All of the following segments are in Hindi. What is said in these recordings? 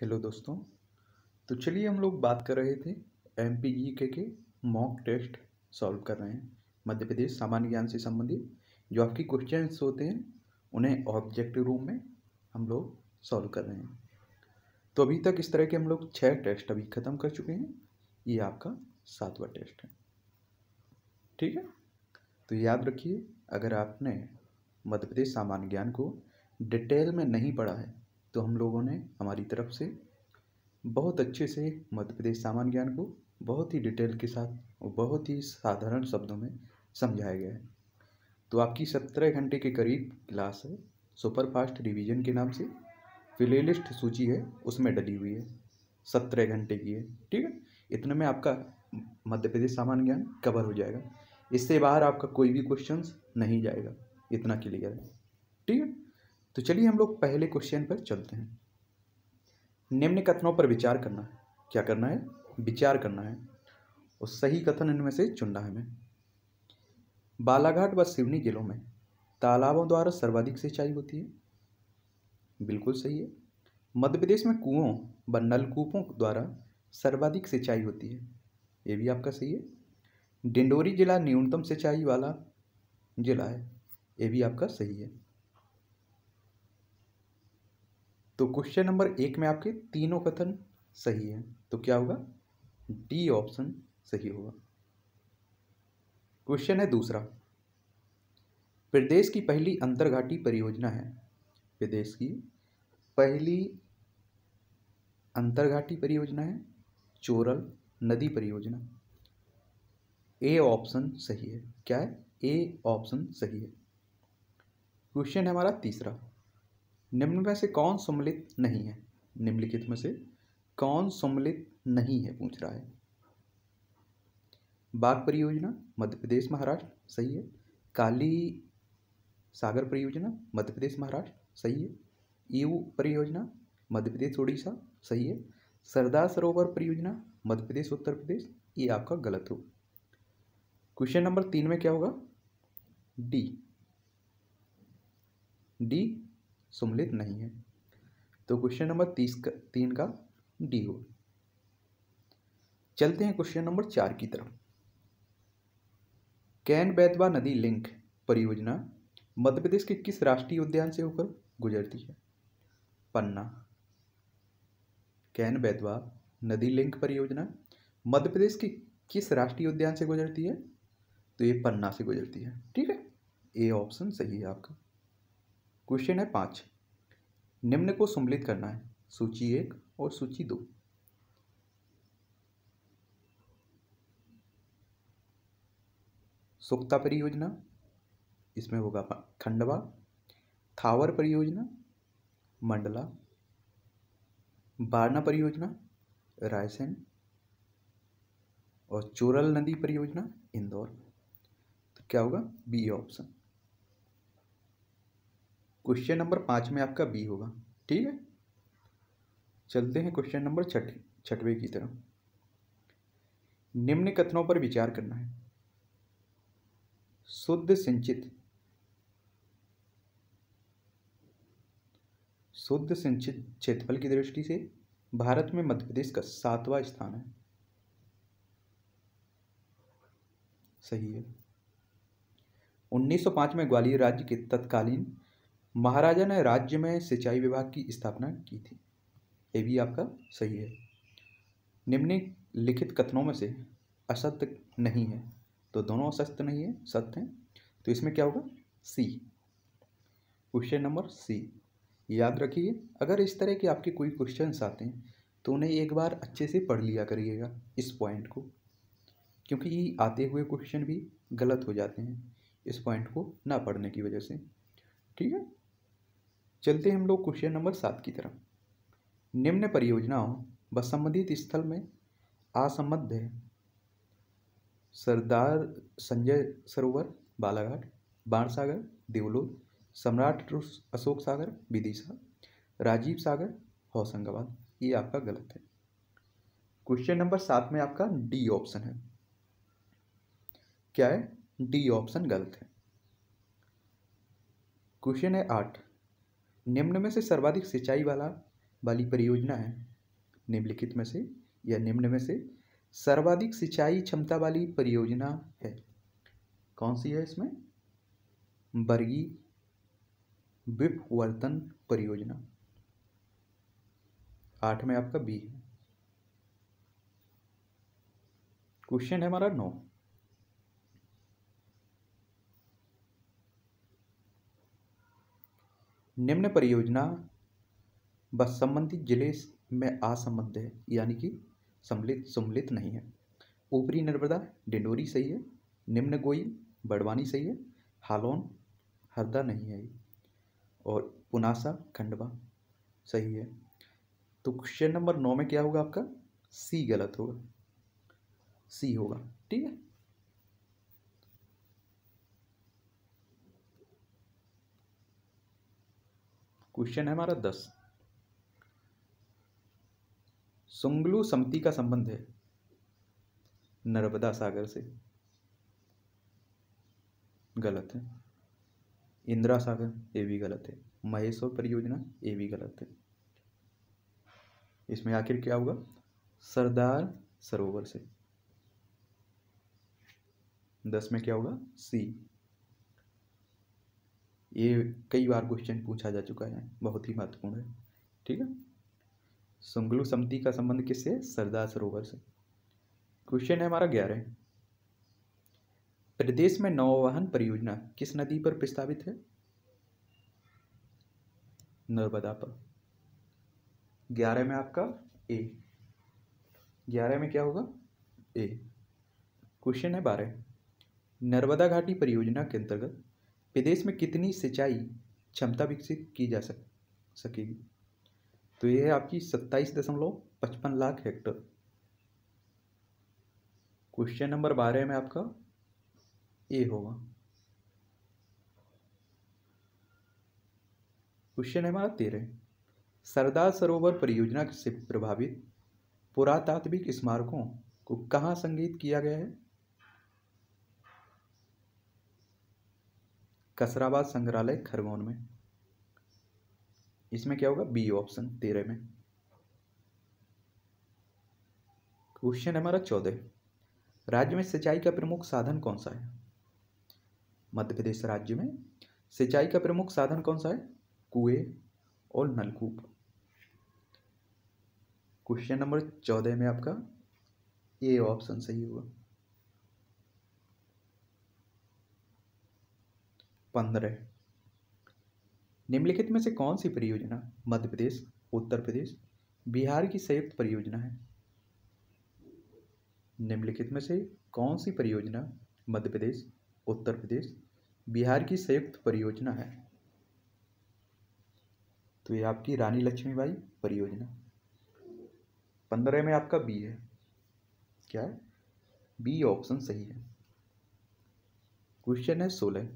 हेलो दोस्तों तो चलिए हम लोग बात कर रहे थे एम पी e के के मॉक टेस्ट सॉल्व कर रहे हैं मध्य प्रदेश सामान्य ज्ञान से संबंधित जो आपके क्वेश्चंस होते हैं उन्हें ऑब्जेक्टिव रूम में हम लोग सॉल्व कर रहे हैं तो अभी तक इस तरह के हम लोग छः टेस्ट अभी ख़त्म कर चुके हैं ये आपका सातवा टेस्ट है ठीक है तो याद रखिए अगर आपने मध्य प्रदेश सामान्य ज्ञान को डिटेल में नहीं पढ़ा है तो हम लोगों ने हमारी तरफ से बहुत अच्छे से मध्य प्रदेश सामान्य ज्ञान को बहुत ही डिटेल के साथ और बहुत ही साधारण शब्दों में समझाया गया है तो आपकी सत्रह घंटे के करीब क्लास है सुपर फास्ट रिवीजन के नाम से प्लेलिस्ट सूची है उसमें डली हुई है सत्रह घंटे की है ठीक है इतने में आपका मध्य प्रदेश सामान्य ज्ञान कवर हो जाएगा इससे बाहर आपका कोई भी क्वेश्चन नहीं जाएगा इतना क्लियर है ठीक है तो चलिए हम लोग पहले क्वेश्चन पर चलते हैं निम्न कथनों पर विचार करना है क्या करना है विचार करना है और सही कथन इनमें से चुनना है हमें बालाघाट व सिवनी जिलों में तालाबों द्वारा सर्वाधिक सिंचाई होती है बिल्कुल सही है मध्य प्रदेश में कुओं व नलकूपों द्वारा सर्वाधिक सिंचाई होती है ये भी आपका सही है डिंडोरी जिला न्यूनतम सिंचाई वाला जिला है ये भी आपका सही है तो क्वेश्चन नंबर एक में आपके तीनों कथन सही है तो क्या होगा डी ऑप्शन सही होगा क्वेश्चन है दूसरा प्रदेश की पहली अंतर्घाटी परियोजना है प्रदेश की पहली अंतरघाटी परियोजना है चोरल नदी परियोजना ए ऑप्शन सही है क्या है ए ऑप्शन सही है क्वेश्चन है हमारा तीसरा निम्न में हम्म। से कौन सम्मिलित नहीं है निम्नलिखित में से कौन सम्मिलित नहीं है पूछ रहा है बाघ परियोजना मध्य प्रदेश महाराष्ट्र सही है काली सागर परियोजना मध्य प्रदेश महाराष्ट्र सही है ईयू परियोजना मध्य प्रदेश उड़ीसा सही है सरदार सरोवर परियोजना मध्य प्रदेश उत्तर प्रदेश ये आपका गलत हो क्वेश्चन नंबर तीन में क्या होगा डी डी सम्मिलित नहीं है तो क्वेश्चन नंबर तीस का तीन का डी हो चलते हैं क्वेश्चन नंबर चार की तरफ कैन बैतवा नदी लिंक परियोजना मध्य प्रदेश के किस राष्ट्रीय उद्यान से होकर गुजरती है पन्ना कैन बैतवा नदी लिंक परियोजना मध्य प्रदेश के किस राष्ट्रीय उद्यान से गुजरती है तो ये पन्ना से गुजरती है ठीक है ए ऑप्शन सही है आपका क्वेश्चन है पाँच निम्न को सम्मिलित करना है सूची एक और सूची दो सुक्ता परियोजना इसमें होगा खंडवा थावर परियोजना मंडला बारना परियोजना रायसेन और चोरल नदी परियोजना इंदौर तो क्या होगा बी ऑप्शन क्वेश्चन नंबर पाँच में आपका बी होगा ठीक है चलते हैं क्वेश्चन नंबर छठ छठवे की तरफ निम्न कथनों पर विचार करना है शुद्ध सिंचित शुद्ध सिंचित क्षेत्रफल की दृष्टि से भारत में मध्य प्रदेश का सातवां स्थान है सही है 1905 में ग्वालियर राज्य के तत्कालीन महाराजा ने राज्य में सिंचाई विभाग की स्थापना की थी ये भी आपका सही है निम्नलिखित लिखित कथनों में से असत्य नहीं है तो दोनों असत्य नहीं है सत्य हैं तो इसमें क्या होगा सी क्वेश्चन नंबर सी याद रखिए अगर इस तरह के आपके कोई क्वेश्चंस आते हैं तो उन्हें एक बार अच्छे से पढ़ लिया करिएगा इस पॉइंट को क्योंकि ये आते हुए क्वेश्चन भी गलत हो जाते हैं इस पॉइंट को ना पढ़ने की वजह से ठीक है चलते हैं हम लोग क्वेश्चन नंबर सात की तरफ निम्न परियोजनाओं व संबंधित स्थल में असंबद्ध है सरदार संजय सरोवर बालाघाट बाणसागर देवलोद सम्राट अशोक सागर विदिशा राजीव सागर होशंगाबाद ये आपका गलत है क्वेश्चन नंबर सात में आपका डी ऑप्शन है क्या है डी ऑप्शन गलत है क्वेश्चन है आठ निम्न में से सर्वाधिक सिंचाई वाला वाली परियोजना है निम्नलिखित में से या निम्न में से सर्वाधिक सिंचाई क्षमता वाली परियोजना है कौन सी है इसमें बर्गी विपवर्तन परियोजना आठ में आपका बी है क्वेश्चन है हमारा नौ निम्न परियोजना व संबंधित जिले में असंबद्ध है यानी कि सम्मिलित सम्मिलित नहीं है ऊपरी नर्मदा डिंडोरी सही है निम्न गोई बड़वानी सही है हालोन हरदा नहीं है और पुनासा खंडवा सही है तो क्वेश्चन नंबर नौ में क्या होगा आपका सी गलत होगा सी होगा ठीक है क्वेश्चन है हमारा दस सुंगलू समिति का संबंध है नर्मदा सागर से गलत है इंदिरा सागर ये भी गलत है महेश्वर परियोजना ये भी गलत है इसमें आखिर क्या होगा सरदार सरोवर से दस में क्या होगा सी ये कई बार क्वेश्चन पूछा जा चुका है बहुत ही महत्वपूर्ण है ठीक है सुंगलू समिति का संबंध किससे सरदार सरोवर से क्वेश्चन है हमारा ग्यारह प्रदेश में नौवाहन परियोजना किस नदी पर प्रस्तावित है नर्मदा पर ग्यारह में आपका ए ग्यारह में क्या होगा ए क्वेश्चन है बारह नर्मदा घाटी परियोजना के अंतर्गत विदेश में कितनी सिंचाई क्षमता विकसित की जा सक सकेगी तो यह है आपकी सत्ताईस दशमलव पचपन लाख हेक्टर क्वेश्चन नंबर बारह में आपका ए होगा क्वेश्चन है हमारा तेरह सरदार सरोवर परियोजना से प्रभावित पुरातात्विक स्मारकों को कहाँ संगीत किया गया है कसराबाद संग्रहालय खरगोन में इसमें क्या होगा बी ऑप्शन तेरह में क्वेश्चन हमारा चौदह राज्य में सिंचाई का प्रमुख साधन कौन सा है मध्य प्रदेश राज्य में सिंचाई का प्रमुख साधन कौन सा है कुएं और नलकूप क्वेश्चन नंबर चौदह में आपका ए ऑप्शन सही होगा पंद्रह निम्नलिखित में से कौन सी परियोजना मध्य प्रदेश उत्तर प्रदेश बिहार की संयुक्त परियोजना है निम्नलिखित में से कौन सी परियोजना मध्य प्रदेश उत्तर प्रदेश बिहार की संयुक्त परियोजना है तो ये आपकी रानी लक्ष्मीबाई परियोजना पंद्रह में आपका बी है क्या है बी ऑप्शन सही है क्वेश्चन है सोलह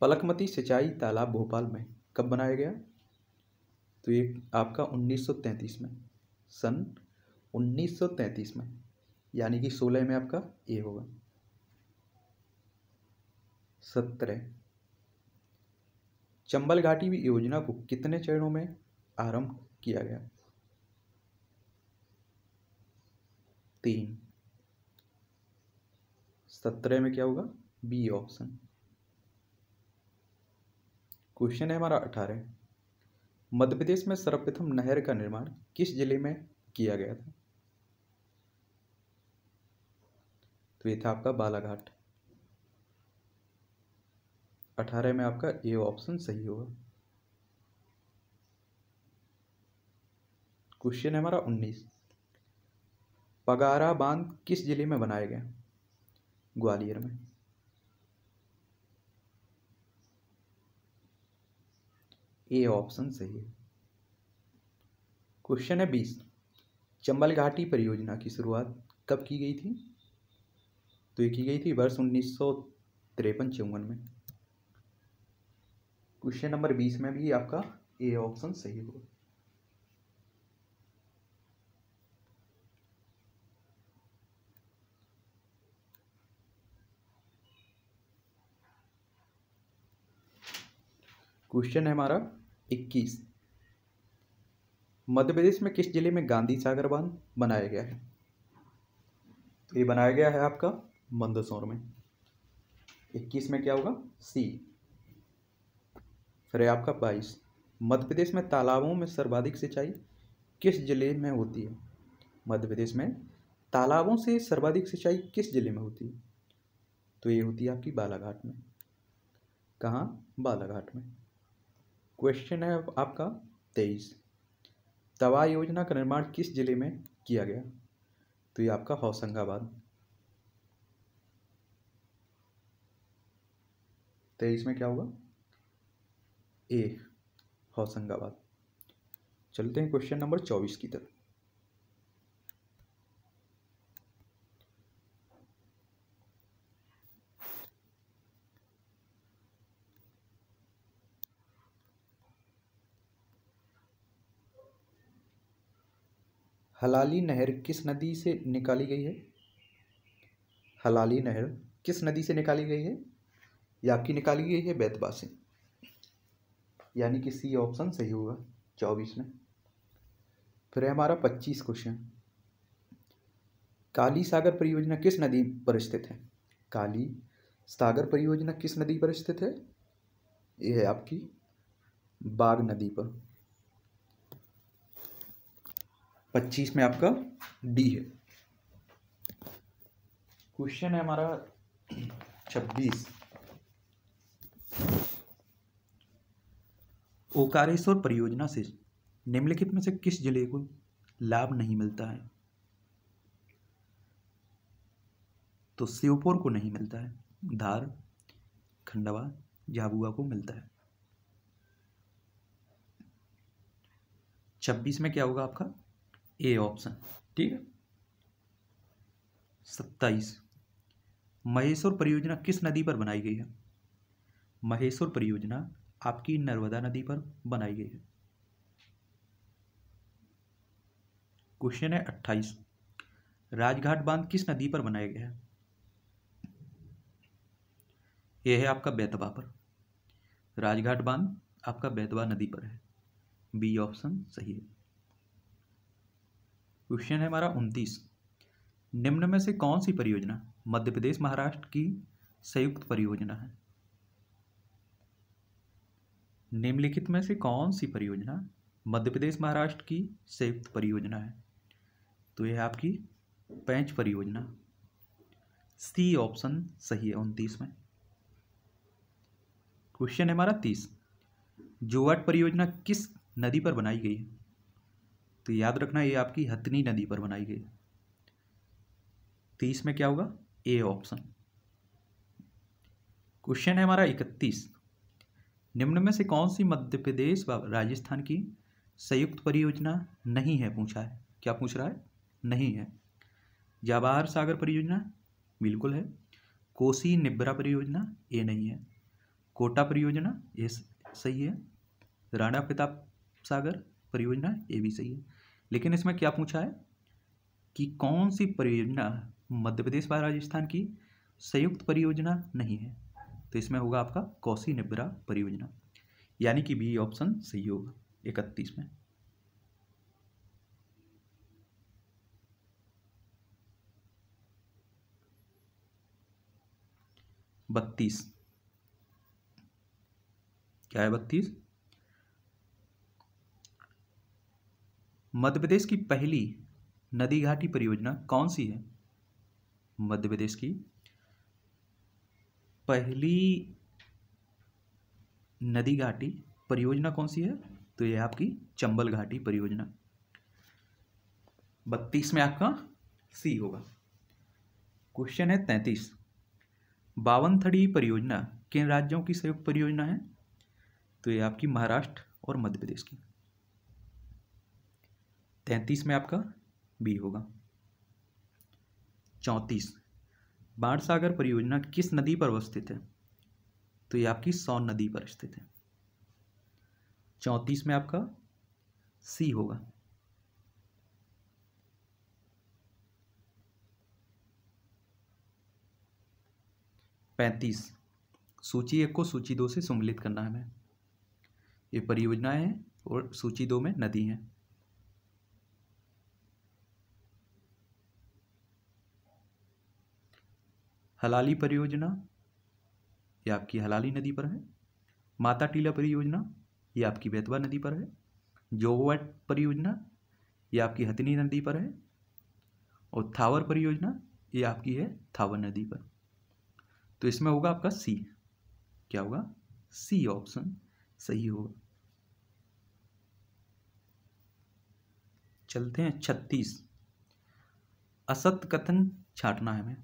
पलकमती सिंचाई तालाब भोपाल में कब बनाया गया तो ये आपका 1933 में सन 1933 में यानी कि 16 में आपका ए होगा सत्रह चंबल घाटी योजना को कितने चरणों में आरंभ किया गया तीन सत्रह में क्या होगा बी ऑप्शन क्वेश्चन है हमारा अठारह मध्य प्रदेश में सर्वप्रथम नहर का निर्माण किस जिले में किया गया था तो ये था आपका बालाघाट अठारह में आपका ए ऑप्शन सही होगा क्वेश्चन है हमारा उन्नीस पगारा बांध किस जिले में बनाया गया ग्वालियर में ए ऑप्शन सही है क्वेश्चन है बीस चंबल घाटी परियोजना की शुरुआत कब की गई थी तो ये की गई थी वर्ष उन्नीस सौ तिरपन चौवन में क्वेश्चन नंबर बीस में भी आपका ए ऑप्शन सही होगा क्वेश्चन है हमारा इक्कीस मध्य प्रदेश में किस जिले में गांधी सागर बांध बनाया गया है तो ये बनाया गया है आपका मंदसौर में इक्कीस में क्या होगा सी फिर आपका बाईस मध्य प्रदेश में तालाबों में सर्वाधिक सिंचाई किस जिले में होती है मध्य प्रदेश में तालाबों से सर्वाधिक सिंचाई किस जिले में होती है तो ये होती है आपकी बालाघाट में कहाँ बालाघाट में क्वेश्चन है आपका तेईस तवा योजना का निर्माण किस जिले में किया गया तो ये आपका होशंगाबाद तेईस में क्या होगा ए होशंगाबाद चलते हैं क्वेश्चन नंबर चौबीस की तरफ हलाली नहर किस नदी से निकाली गई है हलाली नहर किस नदी से निकाली गई है या आपकी निकाली गई है बैतबा से यानी कि सी ऑप्शन सही होगा चौबीस में फिर है हमारा पच्चीस क्वेश्चन काली सागर परियोजना किस नदी पर स्थित है काली सागर परियोजना किस नदी पर स्थित है यह है आपकी बाग नदी पर पच्चीस में आपका डी है क्वेश्चन है हमारा छब्बीस ओकारेश्वर परियोजना से निम्नलिखित में से किस जिले को लाभ नहीं मिलता है तो श्योपुर को नहीं मिलता है धार खंडवा झाबुआ को मिलता है छब्बीस में क्या होगा आपका ए ऑप्शन ठीक है सत्ताईस महेश्वर परियोजना किस नदी पर बनाई गई है महेश्वर परियोजना आपकी नर्मदा नदी पर बनाई गई है क्वेश्चन है अट्ठाईस राजघाट बांध किस नदी पर बनाया गया है यह है आपका बेतवा पर राजघाट बांध आपका बेतवा नदी पर है बी ऑप्शन सही है क्वेश्चन है हमारा उनतीस निम्न में से कौन सी परियोजना मध्य प्रदेश महाराष्ट्र की संयुक्त परियोजना है निम्नलिखित में से कौन सी परियोजना मध्य प्रदेश महाराष्ट्र की संयुक्त परियोजना है तो यह आपकी पैंच परियोजना सी ऑप्शन सही है उनतीस में क्वेश्चन है हमारा तीस जोवाट परियोजना किस नदी पर बनाई गई है तो याद रखना ये आपकी हथनी नदी पर बनाई गई तीस में क्या होगा ए ऑप्शन क्वेश्चन है हमारा इकतीस निम्न में से कौन सी मध्य प्रदेश व राजस्थान की संयुक्त परियोजना नहीं है पूछा है क्या पूछ रहा है नहीं है जवाहर सागर परियोजना बिल्कुल है कोसी निब्रा परियोजना ये नहीं है कोटा परियोजना ये सही है राणा प्रताप सागर परियोजना ये भी सही है लेकिन इसमें क्या पूछा है कि कौन सी परियोजना मध्य प्रदेश व राजस्थान की संयुक्त परियोजना नहीं है तो इसमें होगा आपका कौशी निब्रा परियोजना यानी कि बी ऑप्शन सही होगा इकतीस में बत्तीस क्या है बत्तीस मध्य प्रदेश की पहली नदी घाटी परियोजना कौन सी है मध्य प्रदेश की पहली नदी घाटी परियोजना कौन सी है तो यह आपकी चंबल घाटी परियोजना बत्तीस में आपका सी होगा क्वेश्चन है तैंतीस बावन थड़ी परियोजना किन राज्यों की संयुक्त परियोजना है तो ये आपकी महाराष्ट्र और मध्य प्रदेश की तैंतीस में आपका बी होगा चौंतीस सागर परियोजना किस नदी पर अवस्थित है तो ये आपकी सौन नदी पर स्थित है चौंतीस में आपका सी होगा पैंतीस सूची एक को सूची दो से सम्मिलित करना है हमें ये परियोजनाएं हैं और सूची दो में नदी हैं हलाली परियोजना ये आपकी हलाली नदी पर है माता टीला परियोजना ये आपकी बेतवा नदी पर है जोवट परियोजना ये आपकी हथनी नदी पर है और थावर परियोजना ये आपकी है थावर नदी पर तो इसमें होगा आपका सी क्या होगा सी ऑप्शन सही होगा चलते हैं छत्तीस असत कथन छाटना है हमें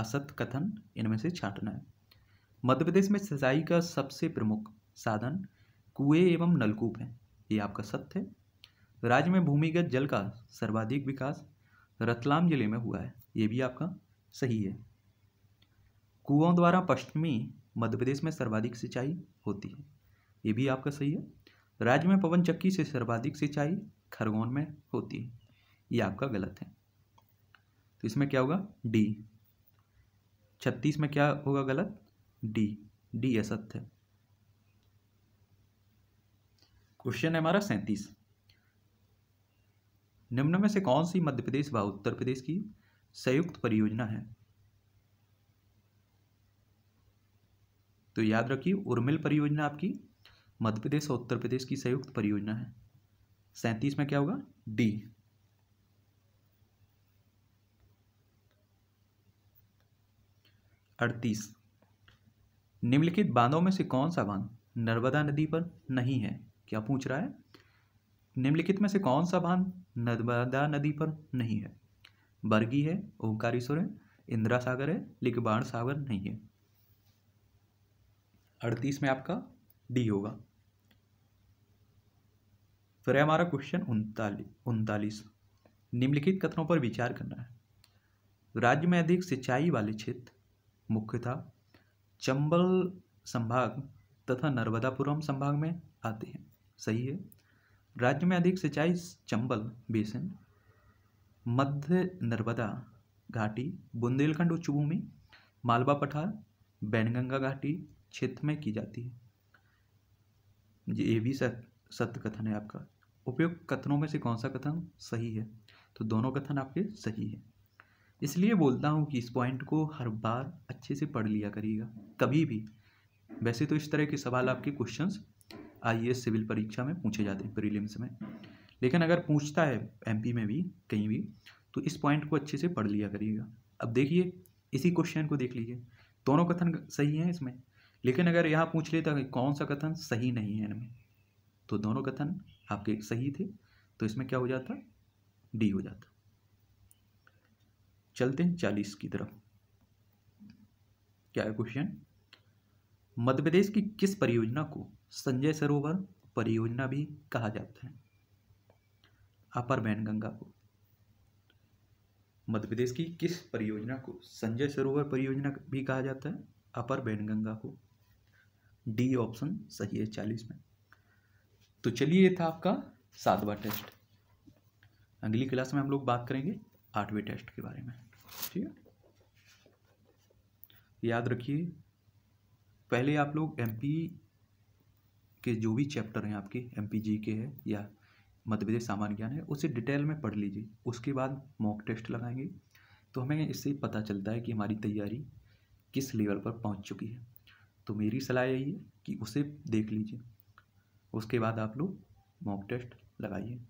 असत कथन इनमें से छांटना है मध्य प्रदेश में सिंचाई का सबसे प्रमुख साधन कुएं एवं नलकूप हैं ये आपका सत्य है राज्य में भूमिगत जल का सर्वाधिक विकास रतलाम जिले में हुआ है ये भी आपका सही है कुओं द्वारा पश्चिमी मध्य प्रदेश में सर्वाधिक सिंचाई होती है ये भी आपका सही है राज्य में पवन चक्की से सर्वाधिक सिंचाई खरगोन में होती है ये आपका गलत है तो इसमें क्या होगा डी छत्तीस में क्या होगा गलत डी डी असत्य है क्वेश्चन है हमारा सैंतीस निम्न में से कौन सी मध्य प्रदेश व उत्तर प्रदेश की संयुक्त परियोजना है तो याद रखिए उर्मिल परियोजना आपकी मध्य प्रदेश और उत्तर प्रदेश की संयुक्त परियोजना है सैंतीस में क्या होगा डी अड़तीस निम्नलिखित बांधों में से कौन सा बांध नर्मदा नदी पर नहीं है क्या पूछ रहा है निम्नलिखित में से कौन सा बांध नर्मदा नदी पर नहीं है बर्गी है ओंकारेश्वर है इंदिरा सागर है लेकिन बाण सागर नहीं है अड़तीस में आपका डी होगा फिर हमारा क्वेश्चन उनतालीस उनतालीस निम्नलिखित कथनों पर विचार करना है राज्य में अधिक सिंचाई वाले क्षेत्र मुख्य था चंबल संभाग तथा नर्मदापुरम संभाग में आते हैं सही है राज्य में अधिक सिंचाई चंबल बेसिन मध्य नर्मदा घाटी बुंदेलखंड उच्च भूमि मालवा पठार बैनगंगा घाटी क्षेत्र में की जाती है ये भी सत्य कथन है आपका उपयुक्त कथनों में से कौन सा कथन सही है तो दोनों कथन आपके सही है इसलिए बोलता हूँ कि इस पॉइंट को हर बार अच्छे से पढ़ लिया करिएगा कभी भी वैसे तो इस तरह के सवाल आपके क्वेश्चंस आईएएस सिविल परीक्षा में पूछे जाते हैं प्रीलिम्स में लेकिन अगर पूछता है एमपी में भी कहीं भी तो इस पॉइंट को अच्छे से पढ़ लिया करिएगा अब देखिए इसी क्वेश्चन को देख लीजिए दोनों कथन सही हैं इसमें लेकिन अगर यहाँ पूछ लेता कि कौन सा कथन सही नहीं है इनमें तो दोनों कथन आपके सही थे तो इसमें क्या हो जाता डी हो जाता चलते हैं चालीस की तरफ क्या है क्वेश्चन मध्य प्रदेश की किस परियोजना को संजय सरोवर परियोजना भी कहा जाता है अपर बैन गंगा को मध्य प्रदेश की किस परियोजना को संजय सरोवर परियोजना भी कहा जाता है अपर बैन गंगा को डी ऑप्शन सही है चालीस में तो चलिए ये था आपका सातवां टेस्ट अगली क्लास में हम लोग बात करेंगे आठवें टेस्ट के बारे में ठीक है याद रखिए पहले आप लोग एम के जो भी चैप्टर हैं आपके एम पी के है या मध्य प्रदेश सामान्य ज्ञान है उसे डिटेल में पढ़ लीजिए उसके बाद मॉक टेस्ट लगाएंगे तो हमें इससे पता चलता है कि हमारी तैयारी किस लेवल पर पहुंच चुकी है तो मेरी सलाह यही है कि उसे देख लीजिए उसके बाद आप लोग मॉक टेस्ट लगाइए